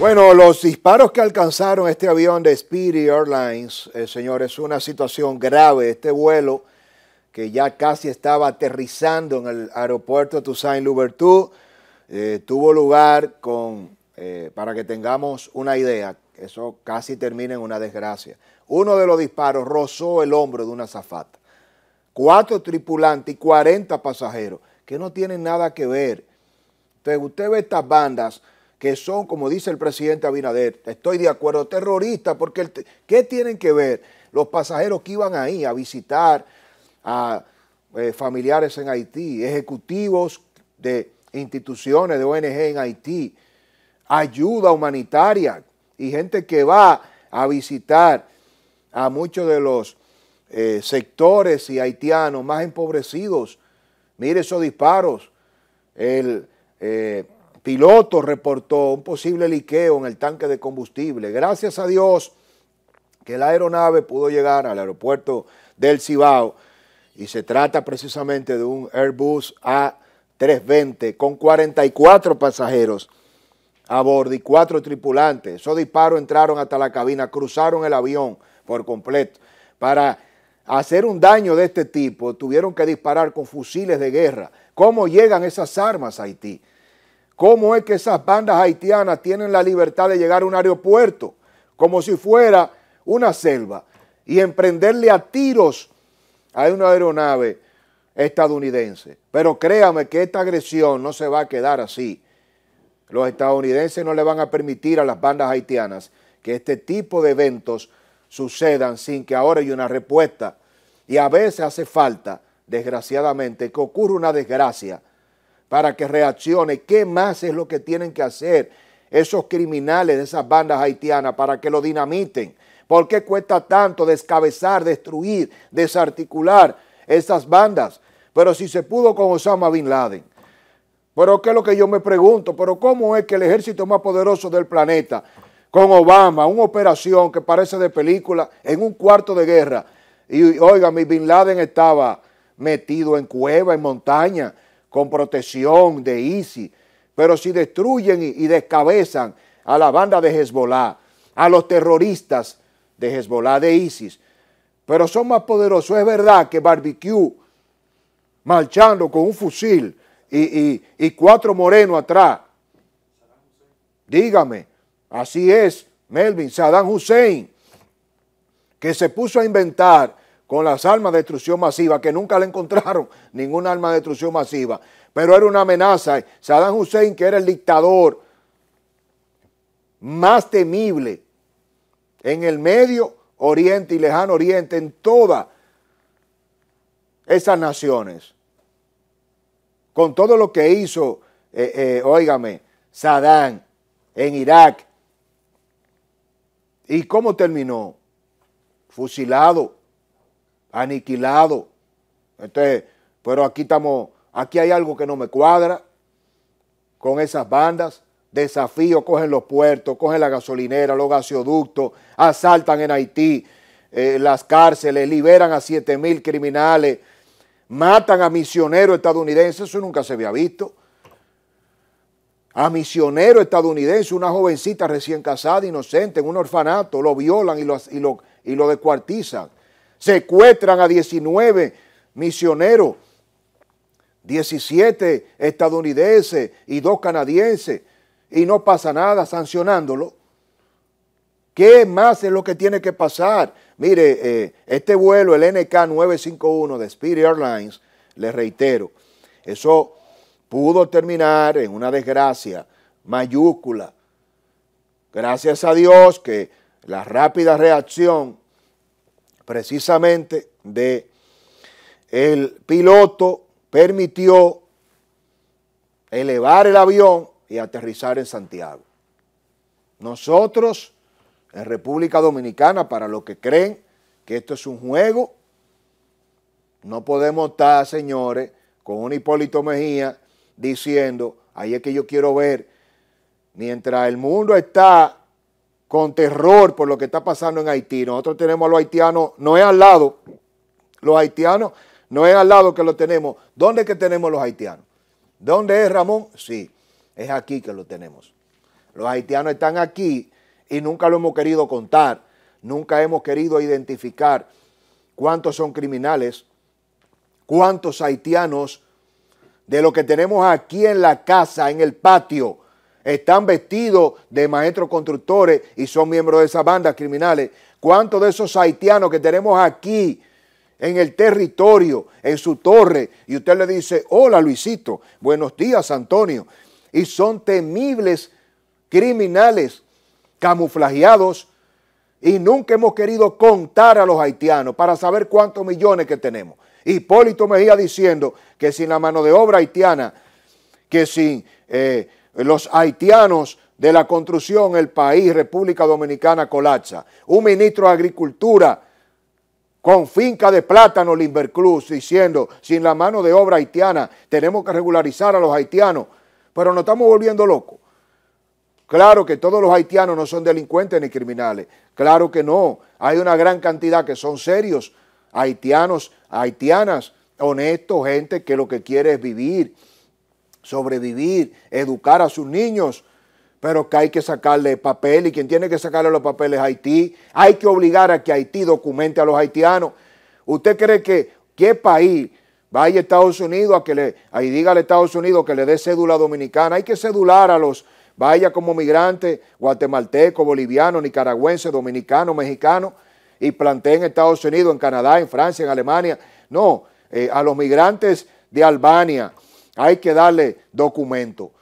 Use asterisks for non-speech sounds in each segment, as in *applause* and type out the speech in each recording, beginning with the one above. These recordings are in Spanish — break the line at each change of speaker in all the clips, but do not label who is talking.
Bueno, los disparos que alcanzaron este avión de Spirit Airlines, eh, señores, es una situación grave. Este vuelo que ya casi estaba aterrizando en el aeropuerto Toussaint-Louverture eh, tuvo lugar con, eh, para que tengamos una idea, eso casi termina en una desgracia. Uno de los disparos rozó el hombro de una zafata. Cuatro tripulantes y 40 pasajeros, que no tienen nada que ver. Entonces, usted ve estas bandas que son, como dice el presidente Abinader, estoy de acuerdo, terroristas, porque ¿qué tienen que ver los pasajeros que iban ahí a visitar a eh, familiares en Haití, ejecutivos de instituciones, de ONG en Haití, ayuda humanitaria y gente que va a visitar a muchos de los eh, sectores y haitianos más empobrecidos. Mire esos disparos. El, eh, piloto reportó un posible liqueo en el tanque de combustible. Gracias a Dios que la aeronave pudo llegar al aeropuerto del Cibao y se trata precisamente de un Airbus A320 con 44 pasajeros a bordo y cuatro tripulantes. Esos disparos entraron hasta la cabina, cruzaron el avión por completo. Para hacer un daño de este tipo tuvieron que disparar con fusiles de guerra. ¿Cómo llegan esas armas a Haití? ¿Cómo es que esas bandas haitianas tienen la libertad de llegar a un aeropuerto como si fuera una selva y emprenderle a tiros a una aeronave estadounidense? Pero créame que esta agresión no se va a quedar así. Los estadounidenses no le van a permitir a las bandas haitianas que este tipo de eventos sucedan sin que ahora haya una respuesta. Y a veces hace falta, desgraciadamente, que ocurra una desgracia para que reaccione. ¿Qué más es lo que tienen que hacer esos criminales de esas bandas haitianas para que lo dinamiten? ¿Por qué cuesta tanto descabezar, destruir, desarticular esas bandas? Pero si se pudo con Osama Bin Laden. Pero qué es lo que yo me pregunto, pero cómo es que el ejército más poderoso del planeta, con Obama, una operación que parece de película, en un cuarto de guerra, y oiga, mi Bin Laden estaba metido en cueva, en montaña, con protección de ISIS. Pero si destruyen y descabezan a la banda de Hezbollah, a los terroristas de Hezbollah, de ISIS, pero son más poderosos, es verdad que Barbecue, marchando con un fusil y, y cuatro morenos atrás, dígame, así es, Melvin, Saddam Hussein, que se puso a inventar con las armas de destrucción masiva, que nunca le encontraron *laughs* ninguna arma de destrucción masiva, pero era una amenaza. Saddam Hussein, que era el dictador más temible en el medio oriente y lejano oriente, en todas esas naciones, con todo lo que hizo, eh, eh óigame, Saddam en Irak, y cómo terminó, fusilado aniquilado. Entonces, pero aquí estamos, aquí hay algo que no me cuadra con esas bandas. Desafío, cogen los puertos, cogen la gasolinera, los gasoductos, asaltan en Haití eh, las cárceles, liberan a 7 mil criminales, matan a misioneros estadounidenses, eso nunca se había visto. A misionero estadounidense, una jovencita recién casada, inocente, en un orfanato, lo violan y y y lo descuartizan secuestran a 19 misioneros, 17 estadounidenses y dos canadienses, y no pasa nada sancionándolo. ¿Qué más es lo que tiene que pasar? Mire, eh, este vuelo, el NK951 de Spirit Airlines, les reitero, eso pudo terminar en una desgracia mayúscula. Gracias a Dios que la rápida reacción precisamente de el piloto permitió elevar el avión y aterrizar en Santiago. Nosotros, en República Dominicana, para los que creen que esto es un juego, no podemos estar, señores, con un Hipólito Mejía diciendo, ahí es que yo quiero ver, mientras el mundo está con terror por lo que está pasando en Haití. Nosotros tenemos a los haitianos, no es al lado, los haitianos, no es al lado que lo tenemos. ¿Dónde es que tenemos los haitianos? ¿Dónde es Ramón? Sí, es aquí que lo tenemos. Los haitianos están aquí y nunca lo hemos querido contar, nunca hemos querido identificar cuántos son criminales, cuántos haitianos de lo que tenemos aquí en la casa, en el patio, están vestidos de maestros constructores y son miembros de esas bandas criminales. ¿Cuántos de esos haitianos que tenemos aquí en el territorio, en su torre, y usted le dice, hola Luisito, buenos días Antonio, y son temibles criminales camuflajeados y nunca hemos querido contar a los haitianos para saber cuántos millones que tenemos. Hipólito Mejía diciendo que sin la mano de obra haitiana, que sin... Eh, los haitianos de la construcción, el país, República Dominicana, Colacha. Un ministro de Agricultura con finca de plátano, Cruz diciendo, sin la mano de obra haitiana, tenemos que regularizar a los haitianos, pero nos estamos volviendo locos. Claro que todos los haitianos no son delincuentes ni criminales, claro que no, hay una gran cantidad que son serios, haitianos, haitianas, honestos, gente que lo que quiere es vivir, sobrevivir, educar a sus niños, pero que hay que sacarle papel y quien tiene que sacarle los papeles es Haití. Hay que obligar a que Haití documente a los haitianos. ¿Usted cree que qué país vaya a Estados Unidos a que le, ahí diga a Estados Unidos que le dé cédula dominicana? Hay que cedular a los, vaya como migrante, guatemalteco, boliviano nicaragüense, dominicano, mexicano y planteen en Estados Unidos, en Canadá, en Francia, en Alemania. No, eh, a los migrantes de Albania, hay que darle documento,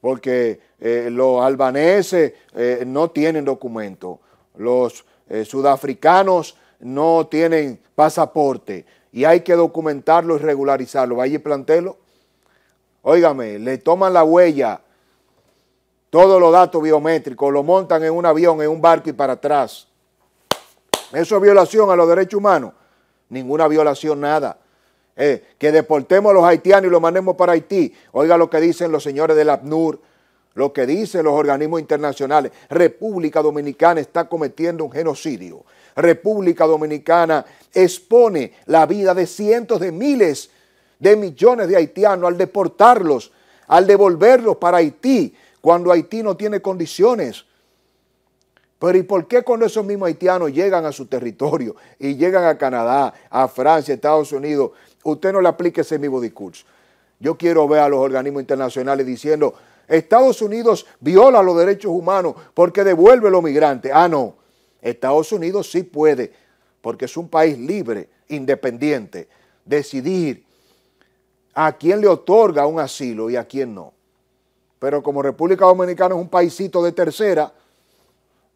porque eh, los albaneses eh, no tienen documento, los eh, sudafricanos no tienen pasaporte y hay que documentarlo y regularizarlo. Vaya y plantelo. Óigame, le toman la huella, todos los datos biométricos, lo montan en un avión, en un barco y para atrás. ¿Eso es violación a los derechos humanos? Ninguna violación, nada. Eh, que deportemos a los haitianos y los mandemos para Haití. Oiga lo que dicen los señores del APNUR, lo que dicen los organismos internacionales. República Dominicana está cometiendo un genocidio. República Dominicana expone la vida de cientos de miles de millones de haitianos al deportarlos, al devolverlos para Haití, cuando Haití no tiene condiciones pero ¿y por qué cuando esos mismos haitianos llegan a su territorio y llegan a Canadá, a Francia, Estados Unidos, usted no le aplique ese mismo discurso? Yo quiero ver a los organismos internacionales diciendo, Estados Unidos viola los derechos humanos porque devuelve a los migrantes. Ah, no, Estados Unidos sí puede, porque es un país libre, independiente, decidir a quién le otorga un asilo y a quién no. Pero como República Dominicana es un paisito de tercera,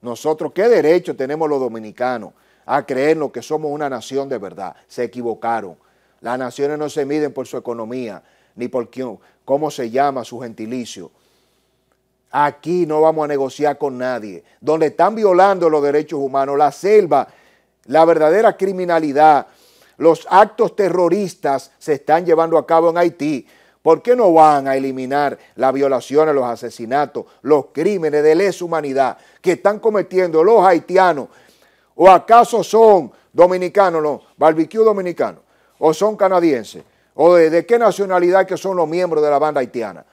nosotros, ¿qué derecho tenemos los dominicanos a creer lo que somos una nación de verdad? Se equivocaron. Las naciones no se miden por su economía, ni por cómo se llama su gentilicio. Aquí no vamos a negociar con nadie. Donde están violando los derechos humanos, la selva, la verdadera criminalidad, los actos terroristas se están llevando a cabo en Haití. ¿Por qué no van a eliminar las violaciones, los asesinatos, los crímenes de lesa humanidad que están cometiendo los haitianos? ¿O acaso son dominicanos, no, barbecue dominicanos? ¿O son canadienses? ¿O de, qué nacionalidad que son los miembros de la banda haitiana?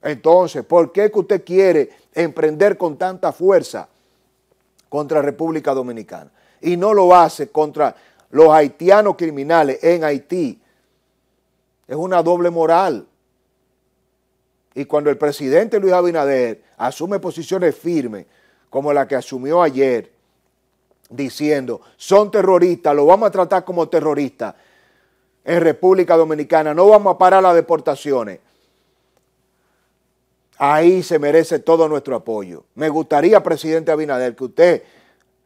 Entonces, ¿por qué usted quiere emprender con tanta fuerza contra República Dominicana? Y no lo hace contra los haitianos criminales en Haití, es una doble moral. Y cuando el presidente Luis Abinader asume posiciones firmes, como la que asumió ayer, diciendo, son terroristas, lo vamos a tratar como terroristas en República Dominicana, no vamos a parar las deportaciones. Ahí se merece todo nuestro apoyo. Me gustaría, presidente Abinader, que usted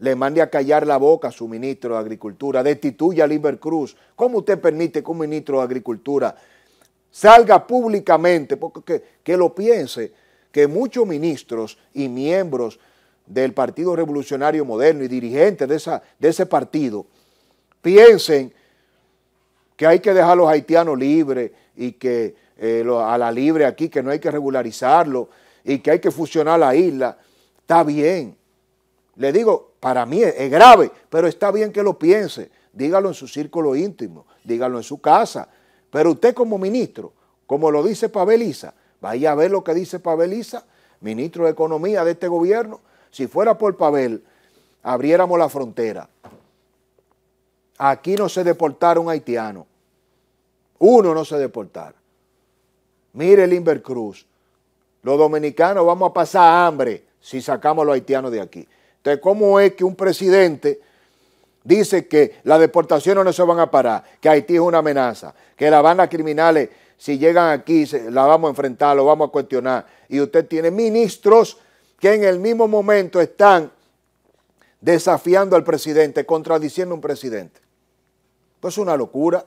le mande a callar la boca a su ministro de Agricultura, destituya a Liber Cruz. ¿Cómo usted permite que un ministro de Agricultura salga públicamente, porque que, lo piense, que muchos ministros y miembros del Partido Revolucionario Moderno y dirigentes de, esa, de ese partido piensen que hay que dejar a los haitianos libres y que eh, a la libre aquí, que no hay que regularizarlo y que hay que fusionar la isla, está bien. Le digo, para mí es, grave, pero está bien que lo piense. Dígalo en su círculo íntimo, dígalo en su casa. Pero usted como ministro, como lo dice Pabeliza, vaya a ver lo que dice Pabeliza, ministro de Economía de este gobierno. Si fuera por Pavel, abriéramos la frontera. Aquí no se deportaron haitiano. Uno no se deportaron. Mire el Cruz, Los dominicanos vamos a pasar hambre si sacamos a los haitianos de aquí. Entonces, ¿cómo es que un presidente dice que las deportaciones no se van a parar, que Haití es una amenaza, que las banda criminales, si llegan aquí, la vamos a enfrentar, lo vamos a cuestionar? Y usted tiene ministros que en el mismo momento están desafiando al presidente, contradiciendo a un presidente. Pues es una locura.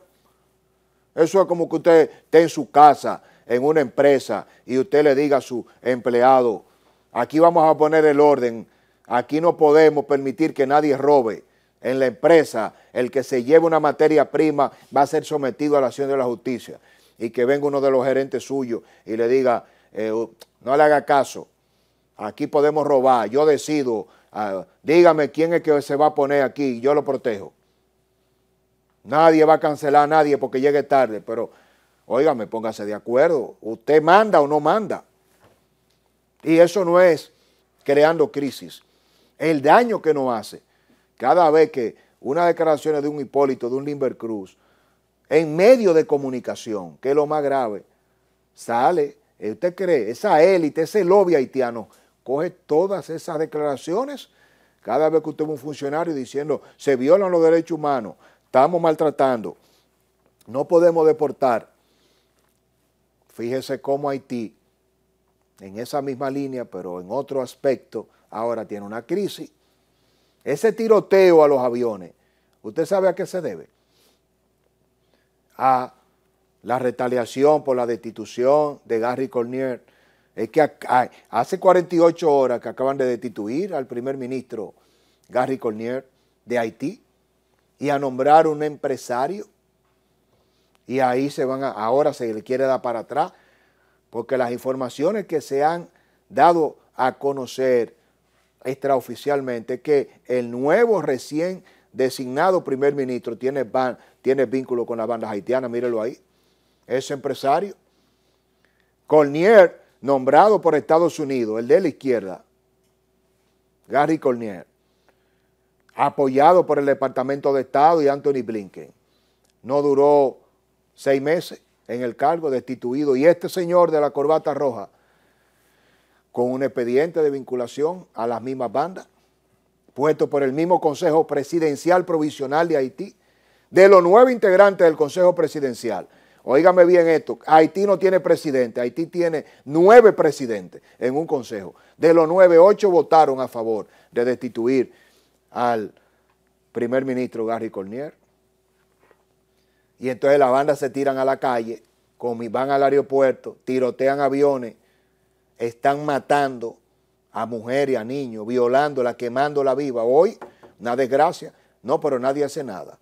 Eso es como que usted esté en su casa, en una empresa, y usted le diga a su empleado, aquí vamos a poner el orden, Aquí no podemos permitir que nadie robe. En la empresa, el que se lleve una materia prima va a ser sometido a la acción de la justicia. Y que venga uno de los gerentes suyos y le diga, eh, no le haga caso, aquí podemos robar, yo decido, ah, dígame quién es que se va a poner aquí, yo lo protejo. Nadie va a cancelar a nadie porque llegue tarde, pero óigame, póngase de acuerdo, usted manda o no manda. Y eso no es creando crisis el daño que nos hace. Cada vez que una declaración de un Hipólito, de un Limber Cruz, en medio de comunicación, que es lo más grave, sale, ¿eh, usted cree, esa élite, ese lobby haitiano, coge todas esas declaraciones, cada vez que usted es un funcionario diciendo, se violan los derechos humanos, estamos maltratando, no podemos deportar. Fíjese cómo Haití, en esa misma línea, pero en otro aspecto, ahora tiene una crisis. Ese tiroteo a los aviones, ¿usted sabe a qué se debe? A la retaliación por la destitución de Gary Cornier. Es que hace 48 horas que acaban de destituir al primer ministro Gary Cornier de Haití y a nombrar un empresario. Y ahí se van a, ahora se le quiere dar para atrás, porque las informaciones que se han dado a conocer extraoficialmente que el nuevo recién designado primer ministro tiene, tiene vínculo con la banda haitiana, mírelo ahí, es empresario. Cornier, nombrado por Estados Unidos, el de la izquierda, Gary Cornier, apoyado por el Departamento de Estado y Anthony Blinken. No duró seis meses en el cargo, destituido. Y este señor de la corbata roja, con un expediente de vinculación a las mismas bandas, puesto por el mismo Consejo Presidencial Provisional de Haití, de los nueve integrantes del Consejo Presidencial. Óigame bien esto, Haití no tiene presidente, Haití tiene nueve presidentes en un consejo. De los nueve, ocho votaron a favor de destituir al primer ministro Gary Cornier. Y entonces las bandas se tiran a la calle, van al aeropuerto, tirotean aviones, están matando a mujeres y a niños, violándola, quemándola viva. Hoy, una desgracia. No, pero nadie hace nada.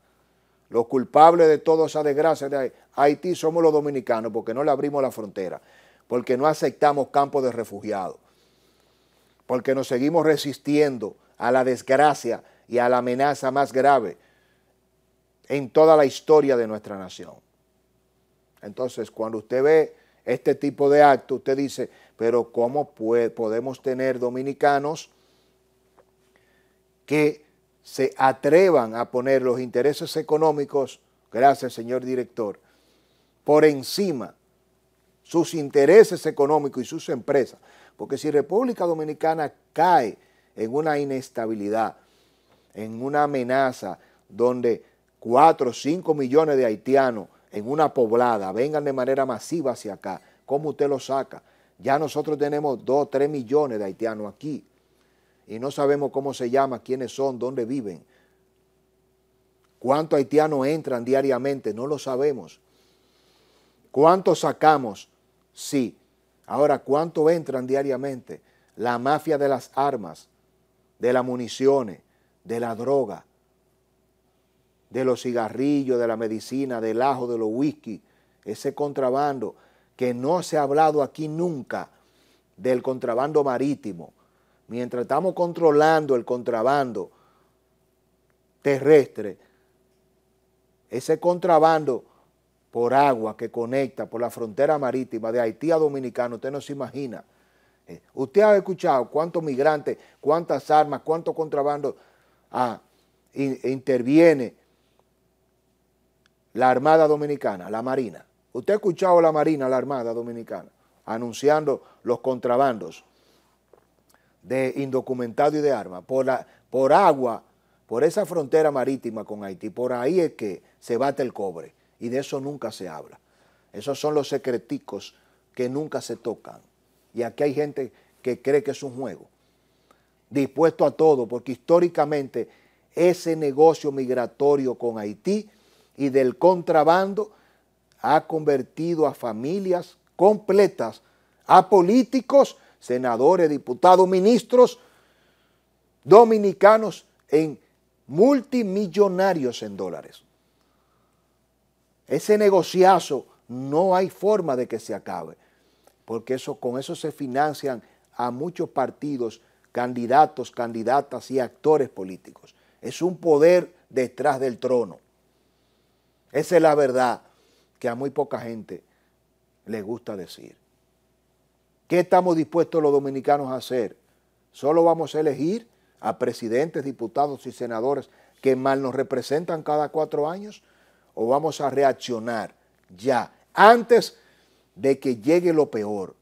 Los culpables de toda esa desgracia de Haití somos los dominicanos porque no le abrimos la frontera, porque no aceptamos campos de refugiados, porque nos seguimos resistiendo a la desgracia y a la amenaza más grave en toda la historia de nuestra nación. Entonces, cuando usted ve este tipo de acto usted dice, pero ¿cómo podemos tener dominicanos que se atrevan a poner los intereses económicos, gracias señor director, por encima sus intereses económicos y sus empresas? Porque si República Dominicana cae en una inestabilidad, en una amenaza donde 4 o 5 millones de haitianos en una poblada, vengan de manera masiva hacia acá, ¿cómo usted lo saca? Ya nosotros tenemos 2, 3 millones de haitianos aquí y no sabemos cómo se llama, quiénes son, dónde viven. ¿Cuántos haitianos entran diariamente? No lo sabemos. ¿Cuántos sacamos? Sí. Ahora, ¿cuántos entran diariamente? La mafia de las armas, de las municiones, de la droga, de los cigarrillos, de la medicina, del ajo, de los whisky, ese contrabando que no se ha hablado aquí nunca del contrabando marítimo. Mientras estamos controlando el contrabando terrestre, ese contrabando por agua que conecta por la frontera marítima de Haití a Dominicano, usted no se imagina. Eh, usted ha escuchado cuántos migrantes, cuántas armas, cuánto contrabando ah, interviene la Armada Dominicana, la Marina. Usted ha escuchado la Marina, la Armada Dominicana, anunciando los contrabandos de indocumentado y de armas por, por agua, por esa frontera marítima con Haití. Por ahí es que se bate el cobre y de eso nunca se habla. Esos son los secreticos que nunca se tocan. Y aquí hay gente que cree que es un juego, dispuesto a todo, porque históricamente ese negocio migratorio con Haití y del contrabando ha convertido a familias completas, a políticos, senadores, diputados, ministros dominicanos en multimillonarios en dólares. Ese negociazo no hay forma de que se acabe, porque eso, con eso se financian a muchos partidos, candidatos, candidatas y actores políticos. Es un poder detrás del trono. Esa es la verdad que a muy poca gente le gusta decir. ¿Qué estamos dispuestos los dominicanos a hacer? Solo vamos a elegir a presidentes, diputados y senadores que mal nos representan cada cuatro años o vamos a reaccionar ya, antes de que llegue lo peor.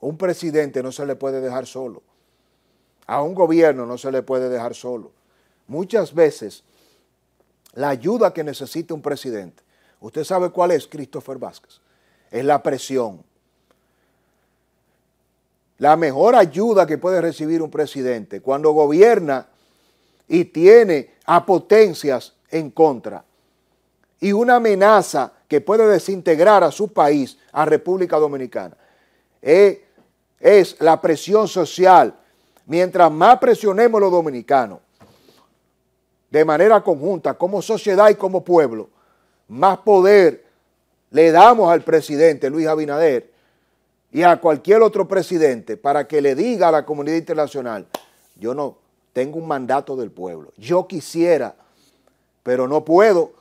Un presidente no se le puede dejar solo. A un gobierno no se le puede dejar solo. Muchas veces la ayuda que necesita un presidente. Usted sabe cuál es Christopher Vázquez. Es la presión. La mejor ayuda que puede recibir un presidente cuando gobierna y tiene a potencias en contra y una amenaza que puede desintegrar a su país, a República Dominicana, es, eh, es la presión social. Mientras más presionemos los dominicanos, de manera conjunta, como sociedad y como pueblo, más poder le damos al presidente Luis Abinader y a cualquier otro presidente para que le diga a la comunidad internacional, yo no tengo un mandato del pueblo, yo quisiera, pero no puedo,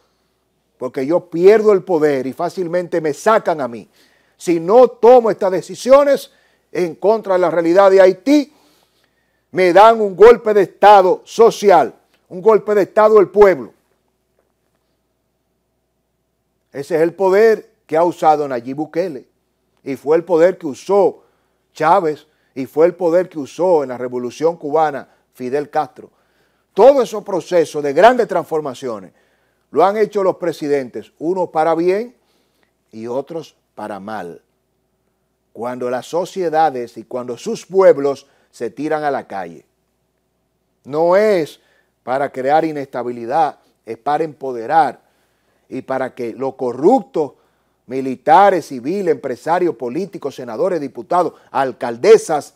porque yo pierdo el poder y fácilmente me sacan a mí. Si no tomo estas decisiones en contra de la realidad de Haití, me dan un golpe de Estado social un golpe de Estado del pueblo. Ese es el poder que ha usado Nayib Bukele y fue el poder que usó Chávez y fue el poder que usó en la revolución cubana Fidel Castro. Todos esos procesos de grandes transformaciones lo han hecho los presidentes, unos para bien y otros para mal. Cuando las sociedades y cuando sus pueblos se tiran a la calle. No es para crear inestabilidad, es para empoderar y para que los corruptos, militares, civiles, empresarios, políticos, senadores, diputados, alcaldesas,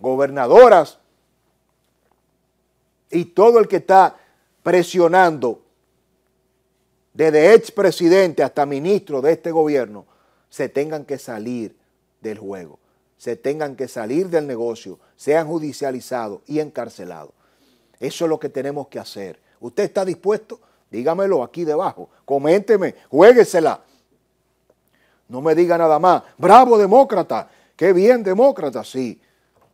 gobernadoras y todo el que está presionando desde expresidente hasta ministro de este gobierno, se tengan que salir del juego, se tengan que salir del negocio, sean judicializados y encarcelados. Eso es lo que tenemos que hacer. ¿Usted está dispuesto? Dígamelo aquí debajo. Coménteme, juéguesela. No me diga nada más. Bravo demócrata. Qué bien demócrata. Sí,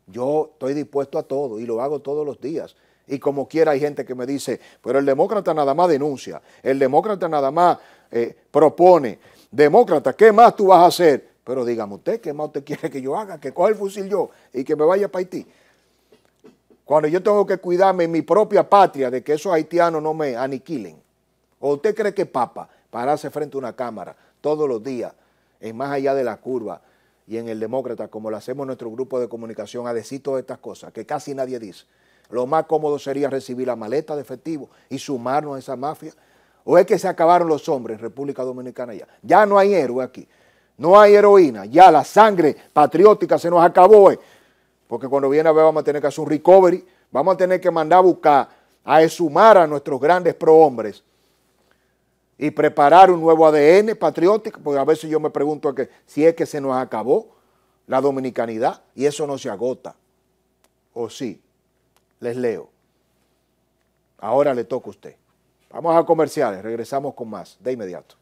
yo estoy dispuesto a todo y lo hago todos los días. Y como quiera hay gente que me dice, pero el demócrata nada más denuncia, el demócrata nada más eh, propone. Demócrata, ¿qué más tú vas a hacer? Pero dígame usted, ¿qué más usted quiere que yo haga? Que coja el fusil yo y que me vaya para Haití. Cuando yo tengo que cuidarme en mi propia patria de que esos haitianos no me aniquilen. ¿O usted cree que papa pararse frente a una cámara todos los días, en más allá de la curva y en el demócrata, como lo hacemos en nuestro grupo de comunicación, a decir todas estas cosas que casi nadie dice? Lo más cómodo sería recibir la maleta de efectivo y sumarnos a esa mafia. ¿O es que se acabaron los hombres en República Dominicana ya? Ya no hay héroe aquí. No hay heroína. Ya la sangre patriótica se nos acabó. Eh porque cuando viene a ver vamos a tener que hacer un recovery, vamos a tener que mandar a buscar, a exhumar a nuestros grandes prohombres y preparar un nuevo ADN patriótico, porque a veces yo me pregunto que, si es que se nos acabó la dominicanidad y eso no se agota. ¿O sí? Les leo. Ahora le toca a usted. Vamos a comerciales, regresamos con más de inmediato.